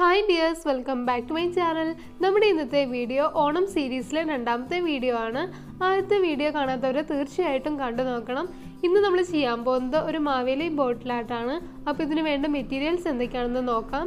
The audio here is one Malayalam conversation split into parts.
hi dears welcome back to my channel നമ്മുടെ ഇന്നത്തെ വീഡിയോ ഓണം സീരീസിലെ രണ്ടാമത്തെ വീഡിയോ ആണ് ആദ്യത്തെ വീഡിയോ കാണാത്തവർ തീർച്ചയായിട്ടും കണ്ടു നോക്കണം ഇന്ന് നമ്മൾ ചെയ്യാൻ പോകുന്നത് ഒരു മാവേലി ബോട്ടിലായിട്ടാണ് അപ്പോൾ ഇതിന് വേണ്ട മെറ്റീരിയൽസ് എന്തൊക്കെയാണെന്ന് നോക്കാം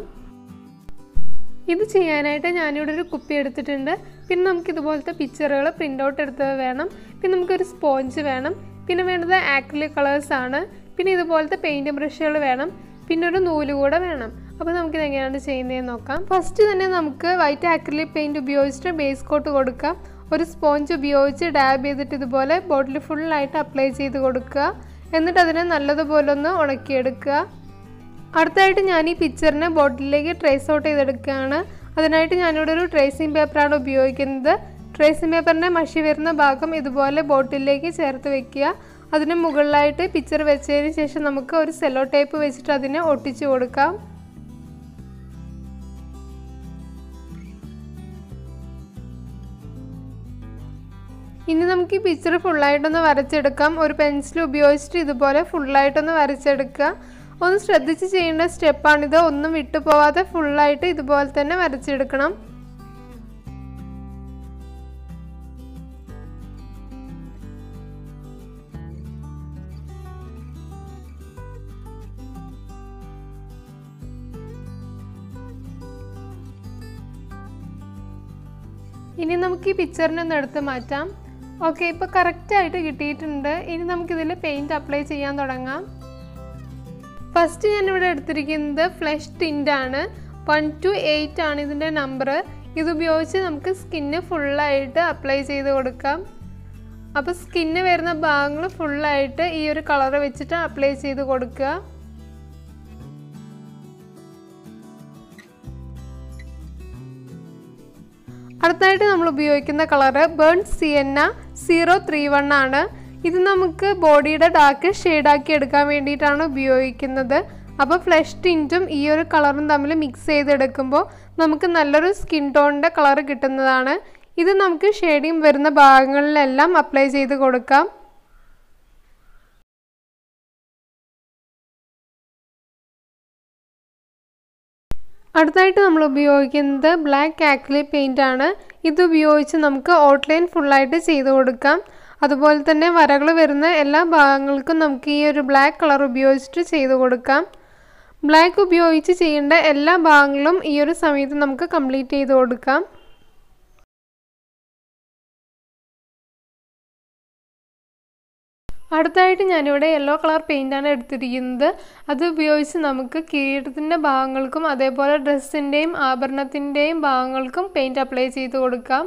ഇത് ചെയ്യാനായിട്ട് ഞാനിവിടെ ഒരു കുപ്പി എടുത്തിട്ടുണ്ട് പിന്നെ നമുക്ക് ഇതുപോലത്തെ പിക്ചറുകൾ പ്രിൻ്റ് ഔട്ട് എടുത്തത് വേണം പിന്നെ നമുക്കൊരു സ്പോഞ്ച് വേണം പിന്നെ വേണ്ടത് ആക്രിലിക് കളേഴ്സാണ് പിന്നെ ഇതുപോലത്തെ പെയിൻറ്റ് ബ്രഷുകൾ വേണം പിന്നെ ഒരു നൂല് കൂടെ വേണം അപ്പോൾ നമുക്കിത് എങ്ങനെയാണ് ചെയ്യുന്നതെന്ന് നോക്കാം ഫസ്റ്റ് തന്നെ നമുക്ക് വൈറ്റ് ആക്രിലിക് പെയിൻറ് ഉപയോഗിച്ചിട്ട് ബേസ് കോട്ട് കൊടുക്കാം ഒരു സ്പോഞ്ച് ഉപയോഗിച്ച് ഡാബ് ചെയ്തിട്ട് ഇതുപോലെ ബോട്ടിൽ ഫുള്ളായിട്ട് അപ്ലൈ ചെയ്ത് കൊടുക്കുക എന്നിട്ട് അതിനെ നല്ലതുപോലെ ഒന്ന് ഉണക്കിയെടുക്കുക അടുത്തായിട്ട് ഞാൻ ഈ പിക്ചറിനെ ബോട്ടിലേക്ക് ട്രേസ് ഔട്ട് ചെയ്തെടുക്കുകയാണ് അതിനായിട്ട് ഞാനിവിടെ ഒരു ട്രേസിങ് പേപ്പറാണ് ഉപയോഗിക്കുന്നത് ട്രേസിങ് പേപ്പറിൻ്റെ മഷി വരുന്ന ഭാഗം ഇതുപോലെ ബോട്ടിലേക്ക് ചേർത്ത് വെക്കുക അതിന് മുകളിലായിട്ട് പിക്ചർ വെച്ചതിന് ശേഷം നമുക്ക് ഒരു സെല്ലോ ടേപ്പ് വെച്ചിട്ട് അതിനെ ഒട്ടിച്ചു കൊടുക്കാം ഇനി നമുക്ക് ഈ പിക്ചർ ഫുള്ളായിട്ടൊന്ന് വരച്ചെടുക്കാം ഒരു പെൻസിൽ ഉപയോഗിച്ചിട്ട് ഇതുപോലെ ഫുള്ളായിട്ടൊന്ന് വരച്ചെടുക്കുക ഒന്ന് ശ്രദ്ധിച്ച് ചെയ്യേണ്ട സ്റ്റെപ്പാണിത് ഒന്നും വിട്ടുപോവാതെ ഫുള്ളായിട്ട് ഇതുപോലെ തന്നെ വരച്ചെടുക്കണം ഇനി നമുക്ക് ഈ പിക്ചറിനെ എടുത്ത് മാറ്റാം ഓക്കെ ഇപ്പോൾ കറക്റ്റായിട്ട് കിട്ടിയിട്ടുണ്ട് ഇനി നമുക്കിതിൽ പെയിൻറ്റ് അപ്ലൈ ചെയ്യാൻ തുടങ്ങാം ഫസ്റ്റ് ഞാനിവിടെ എടുത്തിരിക്കുന്നത് ഫ്ലഷ് ടിൻ്റാണ് വൺ ടു എയ്റ്റ് ആണ് ഇതിൻ്റെ നമ്പർ ഇതുപയോഗിച്ച് നമുക്ക് സ്കിന്ന് ഫുള്ളായിട്ട് അപ്ലൈ ചെയ്ത് കൊടുക്കാം അപ്പോൾ സ്കിന്ന് വരുന്ന ഭാഗങ്ങൾ ഫുള്ളായിട്ട് ഈ ഒരു കളർ വെച്ചിട്ട് അപ്ലൈ ചെയ്ത് കൊടുക്കുക അടുത്തായിട്ട് നമ്മൾ ഉപയോഗിക്കുന്ന colour burnt sienna zero three one ആണ് ഇത് നമുക്ക് ബോഡിയുടെ ഡാർക്ക് ഷെയ്ഡാക്കി എടുക്കാൻ വേണ്ടിയിട്ടാണ് ഉപയോഗിക്കുന്നത് അപ്പോൾ ഫ്ലഷ് ടിൻറ്റും ഈ ഒരു കളറും തമ്മിൽ മിക്സ് ചെയ്തെടുക്കുമ്പോൾ നമുക്ക് നല്ലൊരു സ്കിൻ ടോണിൻ്റെ കളർ കിട്ടുന്നതാണ് ഇത് നമുക്ക് ഷെയ്ഡിങ് വരുന്ന ഭാഗങ്ങളിലെല്ലാം അപ്ലൈ ചെയ്ത് കൊടുക്കാം അടുത്തായിട്ട് നമ്മൾ ഉപയോഗിക്കുന്നത് ബ്ലാക്ക് കാക്കിലി പെയിൻ്റ് ആണ് ഇത് ഉപയോഗിച്ച് നമുക്ക് ഔട്ട്ലൈൻ ഫുള്ളായിട്ട് ചെയ്ത് കൊടുക്കാം അതുപോലെ തന്നെ വരകൾ വരുന്ന എല്ലാ ഭാഗങ്ങൾക്കും നമുക്ക് ഈ ഒരു ബ്ലാക്ക് കളർ ഉപയോഗിച്ചിട്ട് ചെയ്ത് കൊടുക്കാം ബ്ലാക്ക് ഉപയോഗിച്ച് ചെയ്യേണ്ട എല്ലാ ഭാഗങ്ങളും ഈ ഒരു സമയത്ത് നമുക്ക് കംപ്ലീറ്റ് ചെയ്ത് കൊടുക്കാം അടുത്തായിട്ട് ഞാനിവിടെ യെല്ലോ കളർ പെയിൻറ്റാണ് എടുത്തിരിക്കുന്നത് അത് ഉപയോഗിച്ച് നമുക്ക് കീഴത്തിൻ്റെ ഭാഗങ്ങൾക്കും അതേപോലെ ഡ്രസ്സിൻ്റെയും ആഭരണത്തിൻ്റെയും ഭാഗങ്ങൾക്കും പെയിൻറ്റ് അപ്ലൈ ചെയ്ത് കൊടുക്കാം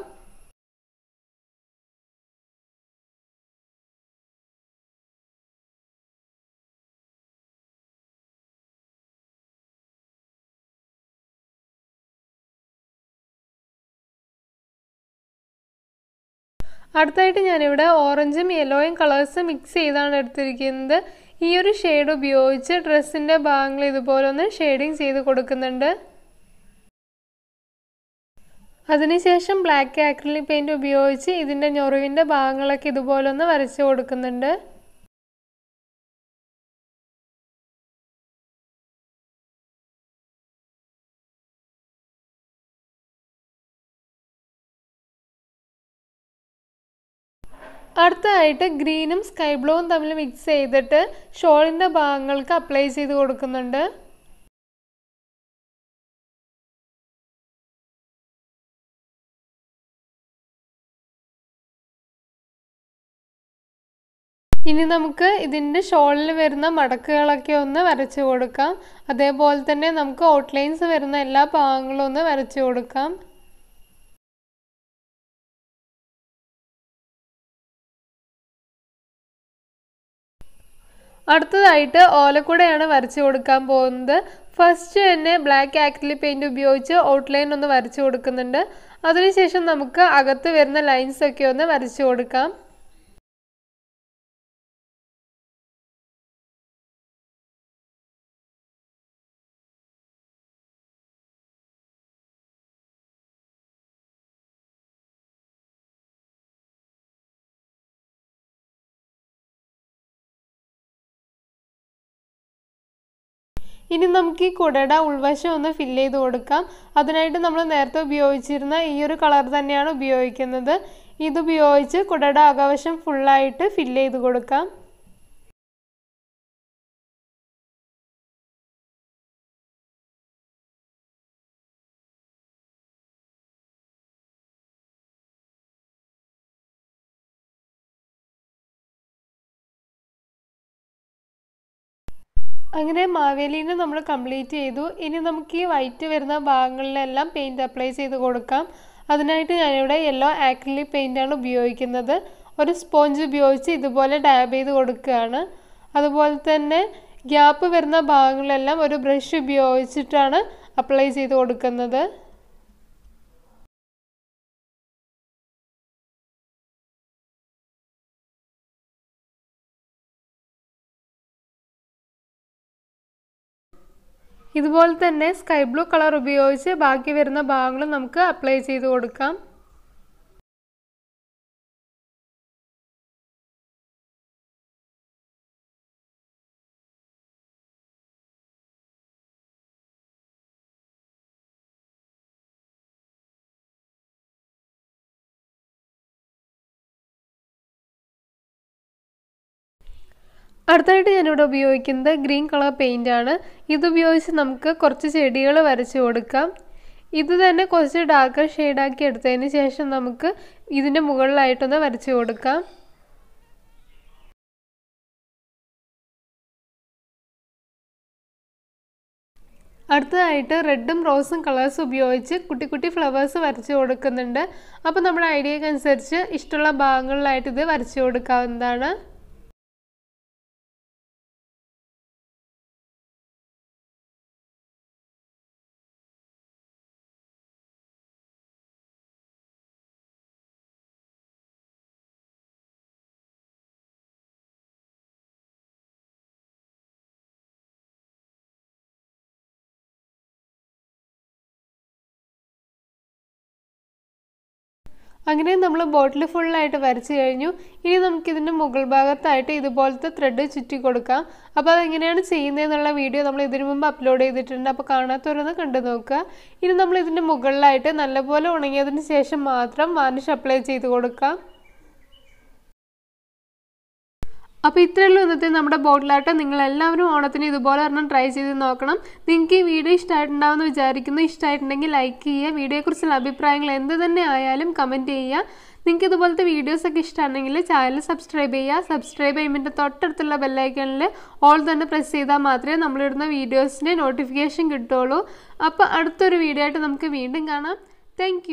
അടുത്തായിട്ട് ഞാനിവിടെ ഓറഞ്ചും യെല്ലോയും കളേഴ്സ് മിക്സ് ചെയ്താണ് എടുത്തിരിക്കുന്നത് ഈ ഒരു ഷെയ്ഡ് ഉപയോഗിച്ച് ഡ്രസ്സിൻ്റെ ഭാഗങ്ങൾ ഇതുപോലെ ഒന്ന് ഷെയ്ഡിങ് ചെയ്ത് കൊടുക്കുന്നുണ്ട് അതിനുശേഷം ബ്ലാക്ക് ആക്രിലിക് പെയിൻറ് ഉപയോഗിച്ച് ഇതിൻ്റെ ഞൊറിവിൻ്റെ ഭാഗങ്ങളൊക്കെ ഇതുപോലെ ഒന്ന് വരച്ച് കൊടുക്കുന്നുണ്ട് അടുത്തതായിട്ട് ഗ്രീനും സ്കൈ ബ്ലൂവും തമ്മിൽ മിക്സ് ചെയ്തിട്ട് ഷോളിൻ്റെ ഭാഗങ്ങൾക്ക് അപ്ലൈ ചെയ്ത് കൊടുക്കുന്നുണ്ട് ഇനി നമുക്ക് ഇതിൻ്റെ ഷോളിൽ വരുന്ന മടക്കുകളൊക്കെ ഒന്ന് വരച്ചു കൊടുക്കാം അതേപോലെ തന്നെ നമുക്ക് ഔട്ട്ലൈൻസ് വരുന്ന എല്ലാ ഭാഗങ്ങളും ഒന്ന് വരച്ചു കൊടുക്കാം അടുത്തതായിട്ട് ഓലക്കൂടെയാണ് വരച്ചു കൊടുക്കാൻ പോകുന്നത് ഫസ്റ്റ് തന്നെ ബ്ലാക്ക് ആക്രിലിക് പെയിൻറ് ഉപയോഗിച്ച് ഔട്ട്ലൈൻ ഒന്ന് വരച്ചു കൊടുക്കുന്നുണ്ട് അതിനുശേഷം നമുക്ക് അകത്ത് വരുന്ന ലൈൻസ് ഒക്കെ ഒന്ന് വരച്ചു കൊടുക്കാം ഇനി നമുക്ക് ഈ കുടയുടെ ഉൾവശം ഒന്ന് ഫില്ല് ചെയ്ത് കൊടുക്കാം അതിനായിട്ട് നമ്മൾ നേരത്തെ ഉപയോഗിച്ചിരുന്ന ഈ ഒരു കളർ തന്നെയാണ് ഉപയോഗിക്കുന്നത് ഇതുപയോഗിച്ച് കുടയുടെ അകവശം ഫുള്ളായിട്ട് ഫില്ല് ചെയ്ത് കൊടുക്കാം അങ്ങനെ മാവേലീനെ നമ്മൾ കംപ്ലീറ്റ് ചെയ്തു ഇനി നമുക്ക് ഈ വൈറ്റ് വരുന്ന ഭാഗങ്ങളിലെല്ലാം പെയിൻറ് അപ്ലൈ ചെയ്ത് കൊടുക്കാം അതിനായിട്ട് ഞാനിവിടെ യെല്ലോ ആക്രിലിക് ആണ് ഉപയോഗിക്കുന്നത് ഒരു സ്പോഞ്ച് ഉപയോഗിച്ച് ഇതുപോലെ ഡാബ് ചെയ്ത് കൊടുക്കുകയാണ് അതുപോലെ തന്നെ ഗ്യാപ്പ് വരുന്ന ഭാഗങ്ങളിലെല്ലാം ഒരു ബ്രഷ് ഉപയോഗിച്ചിട്ടാണ് അപ്ലൈ ചെയ്ത് കൊടുക്കുന്നത് ഇതുപോലെ തന്നെ സ്കൈ ബ്ലൂ കളർ ഉപയോഗിച്ച് ബാക്കി വരുന്ന ഭാഗങ്ങളും നമുക്ക് അപ്ലൈ ചെയ്ത് കൊടുക്കാം അടുത്തായിട്ട് ഞാനിവിടെ ഉപയോഗിക്കുന്നത് ഗ്രീൻ കളർ ആണ് ഇതുപയോഗിച്ച് നമുക്ക് കുറച്ച് ചെടികൾ വരച്ച് കൊടുക്കാം ഇത് തന്നെ കുറച്ച് ഡാർക്കർ ഷെയ്ഡാക്കി എടുത്തതിന് ശേഷം നമുക്ക് ഇതിൻ്റെ മുകളിലായിട്ടൊന്ന് വരച്ച് കൊടുക്കാം അടുത്തതായിട്ട് റെഡും റോസും കളേഴ്സ് ഉപയോഗിച്ച് കുട്ടി കുട്ടി ഫ്ലവേഴ്സ് വരച്ച് കൊടുക്കുന്നുണ്ട് അപ്പോൾ നമ്മുടെ ഐഡിയക്കനുസരിച്ച് അനുസരിച്ച് ഇഷ്ടമുള്ള ഭാഗങ്ങളിലായിട്ട് ഇത് വരച്ച് കൊടുക്കാവുന്നതാണ് അങ്ങനെ നമ്മൾ ബോട്ടിൽ ഫുള്ളായിട്ട് വരച്ച് കഴിഞ്ഞു ഇനി നമുക്കിതിൻ്റെ മുകൾ ഭാഗത്തായിട്ട് ഇതുപോലത്തെ ത്രെഡ് ചുറ്റി കൊടുക്കാം അപ്പോൾ അതെങ്ങനെയാണ് ചെയ്യുന്നതെന്നുള്ള വീഡിയോ നമ്മൾ ഇതിനു മുമ്പ് അപ്ലോഡ് ചെയ്തിട്ടുണ്ട് അപ്പോൾ കാണാത്തവരൊന്ന് കണ്ടു നോക്കുക ഇനി നമ്മൾ ഇതിൻ്റെ മുകളിലായിട്ട് നല്ലപോലെ ഉണങ്ങിയതിന് ശേഷം മാത്രം വാനിഷ് അപ്ലൈ ചെയ്ത് കൊടുക്കാം അപ്പോൾ ഇത്രയുള്ളൂ ഇന്നത്തെ നമ്മുടെ ബോട്ടിലാട്ടം നിങ്ങളെല്ലാവരും ഓണത്തിന് ഇതുപോലെ ഒരെണ്ണം ട്രൈ ചെയ്ത് നോക്കണം നിങ്ങൾക്ക് ഈ വീഡിയോ ഇഷ്ടമായിട്ടുണ്ടാവുമെന്ന് വിചാരിക്കുന്നു ഇഷ്ടമായിട്ടുണ്ടെങ്കിൽ ലൈക്ക് ചെയ്യുക വീഡിയോയെക്കുറിച്ചുള്ള അഭിപ്രായങ്ങൾ എന്ത് തന്നെ ആയാലും കമൻറ്റ് ചെയ്യുക നിങ്ങൾക്ക് ഇതുപോലത്തെ വീഡിയോസൊക്കെ ഇഷ്ടമാണെങ്കിൽ ചാനൽ സബ്സ്ക്രൈബ് ചെയ്യുക സബ്സ്ക്രൈബ് ചെയ്യുമ്പോൾ തൊട്ടടുത്തുള്ള ബെല്ലൈക്കണിൽ ഓൾ തന്നെ പ്രസ് ചെയ്താൽ മാത്രമേ നമ്മളിടുന്ന വീഡിയോസിൻ്റെ നോട്ടിഫിക്കേഷൻ കിട്ടുള്ളൂ അപ്പോൾ അടുത്തൊരു വീഡിയോ ആയിട്ട് നമുക്ക് വീണ്ടും കാണാം താങ്ക്